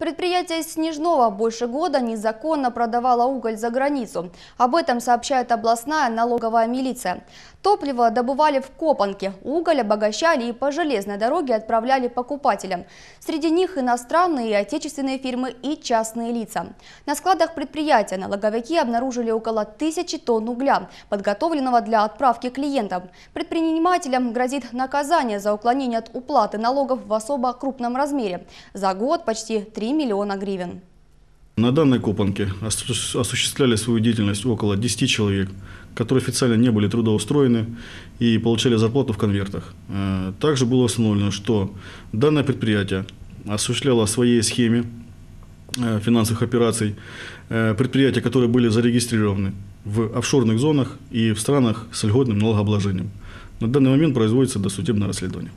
Предприятие Снежного больше года незаконно продавало уголь за границу. Об этом сообщает областная налоговая милиция. Топливо добывали в Копанке, уголь обогащали и по железной дороге отправляли покупателям. Среди них иностранные и отечественные фирмы и частные лица. На складах предприятия налоговики обнаружили около тысячи тонн угля, подготовленного для отправки клиентам. Предпринимателям грозит наказание за уклонение от уплаты налогов в особо крупном размере. За год почти 3 миллиона гривен. На данной копанке осуществляли свою деятельность около 10 человек, которые официально не были трудоустроены и получали зарплату в конвертах. Э, также было установлено, что данное предприятие осуществляло своей схеме э, финансовых операций э, предприятия, которые были зарегистрированы в офшорных зонах и в странах с льготным налогообложением. На данный момент производится досудебное расследование.